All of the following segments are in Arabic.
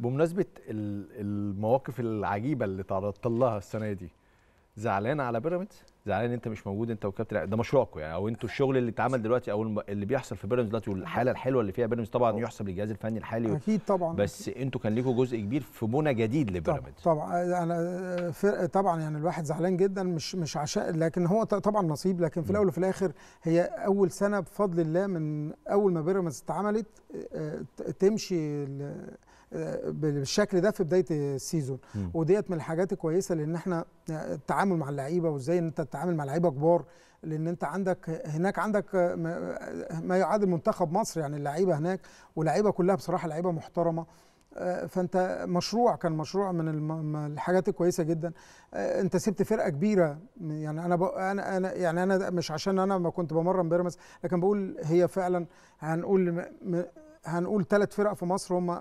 بمناسبه المواقف العجيبه اللي تعرضت لها السنه دي زعلان على بيراميدز زعلان انت مش موجود انت وكابتن ده مشروعكم يعني او انتوا الشغل اللي اتعمل دلوقتي او اللي بيحصل في بيراميدز دلوقتي والحاله الحلوه اللي فيها بيراميدز طبعا يحسب للجهاز الفني الحالي اكيد طبعا بس انتوا كان ليكم جزء كبير في بنى جديد لبيراميدز طبعا انا فرق طبعا يعني الواحد زعلان جدا مش مش عشان لكن هو طبعا نصيب لكن في الاول وفي الاخر هي اول سنه بفضل الله من اول ما بيراميدز اتعملت تمشي بالشكل ده في بدايه السيزون وديت من الحاجات الكويسه لان احنا التعامل مع اللعيبه وازاي انت تتعامل مع لعيبه كبار لان انت عندك هناك عندك ما يعادل منتخب مصر يعني اللعيبه هناك ولعيبه كلها بصراحه لعيبه محترمه آه، فانت مشروع كان مشروع من الحاجات الكويسه جدا آه، انت سبت فرقه كبيره يعني انا انا انا يعني انا مش عشان انا ما كنت بمرن بيراميدز لكن بقول هي فعلا هنقول هنقول ثلاث فرق في مصر هم آه،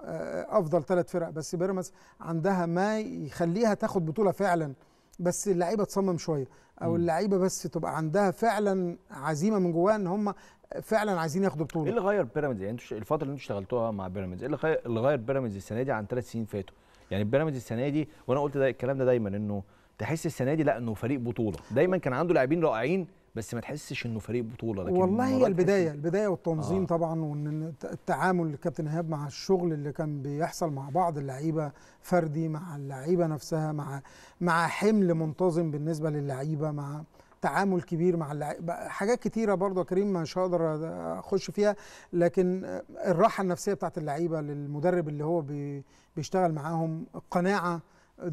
افضل ثلاث فرق بس بيراميدز عندها ما يخليها تاخد بطوله فعلا بس اللعيبه تصمم شويه او اللعيبه بس تبقى عندها فعلا عزيمه من جواها ان هم فعلا عايزين ياخدوا بطوله ايه اللي غير بيراميدز يعني انتوا الفتره اللي انتوا اشتغلتوها مع بيراميدز ايه اللي غير بيراميدز السنه دي عن ثلاث سنين فاتوا يعني بيراميدز السنه دي وانا قلت ده الكلام ده دايما انه تحس السنه دي لا انه فريق بطوله دايما كان عنده لاعبين رائعين بس ما تحسش انه فريق بطوله لكن والله هي البدايه البدايه والتنظيم آه. طبعا وان التعامل الكابتن ايهاب مع الشغل اللي كان بيحصل مع بعض اللعيبه فردي مع اللعيبه نفسها مع مع حمل منتظم بالنسبه للعيبه مع تعامل كبير مع اللعيبه حاجات كتيره برضه يا كريم مش هقدر اخش فيها لكن الراحه النفسيه بتاعت اللعيبه للمدرب اللي هو بيشتغل معاهم القناعه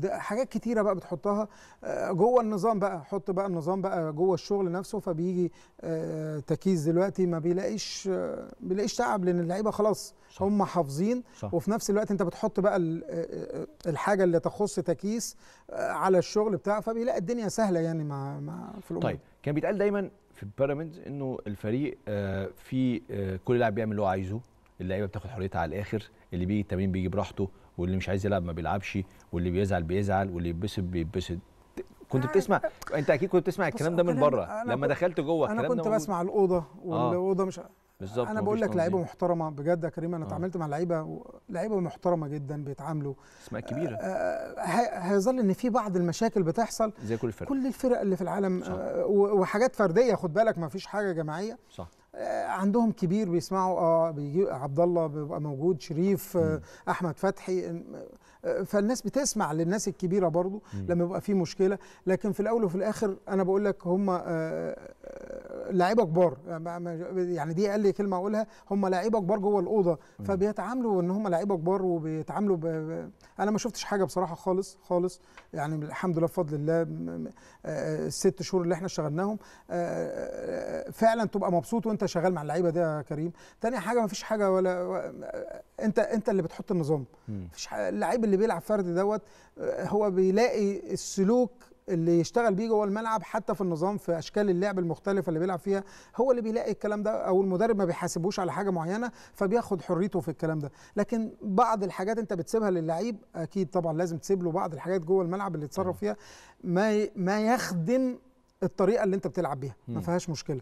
حاجات كتيره بقى بتحطها آه، جوه النظام بقى حط بقى النظام بقى جوه الشغل نفسه فبيجي آه، تكيس دلوقتي ما بيلاقيش آه، بيلاقيش تعب لان اللعيبه خلاص صح. هم حافظين وفي نفس الوقت انت بتحط بقى الحاجه اللي تخص تكيس على الشغل بتاعه فبيلاقي الدنيا سهله يعني مع, مع في الامور طيب كان بيتقال دايما في بيراميدز انه الفريق في كل لاعب بيعمل اللي هو عايزه اللعيبه بتاخد حريتها على الاخر اللي بيجي التمرين بيجي براحته واللي مش عايز يلعب ما بيلعبش واللي بيزعل بيزعل واللي يتبسط بيتبسط كنت يعني بتسمع انت اكيد كنت بتسمع الكلام ده من بره لما دخلت جوه الكلام ده انا كنت بسمع الاوضه والاوضه آه. مش بالظبط انا بقول لك لعيبه محترمه بجد يا كريم انا اتعاملت آه. مع لعيبه و... لعيبه محترمه جدا بيتعاملوا اسماء كبيره آه، هيظل ان في بعض المشاكل بتحصل زي كل الفرق كل الفرق اللي في العالم آه وحاجات فرديه خد بالك ما فيش حاجه جماعيه صح آه، عندهم كبير بيسمعوا اه بيجي عبد الله بيبقى موجود شريف آه احمد فتحي آه، آه، فالناس بتسمع للناس الكبيره برضو لما يبقى في مشكله لكن في الاول وفي الاخر انا بقول لك هم آه لعيبه كبار يعني دي اقل كلمه اقولها هم لعيبه كبار جوه الاوضه فبيتعاملوا ان هم لعيبه كبار وبيتعاملوا ب... انا ما شفتش حاجه بصراحه خالص خالص يعني الحمد لله بفضل الله آه، الست شهور اللي احنا اشتغلناهم آه، آه، فعلا تبقى مبسوط وانت شغال مع اللعيبه دي يا كريم تاني حاجه ما فيش حاجه ولا انت انت اللي بتحط النظام مفيش اللعيب اللي بيلعب فردي دوت هو بيلاقي السلوك اللي يشتغل بيه جوه الملعب حتى في النظام في اشكال اللعب المختلفه اللي بيلعب فيها هو اللي بيلاقي الكلام ده او المدرب ما بيحاسبوش على حاجه معينه فبياخد حريته في الكلام ده لكن بعض الحاجات انت بتسيبها للعيب اكيد طبعا لازم تسيب له بعض الحاجات جوه الملعب اللي يتصرف فيها ما ما يخدم الطريقه اللي انت بتلعب بيها ما فيهاش مشكله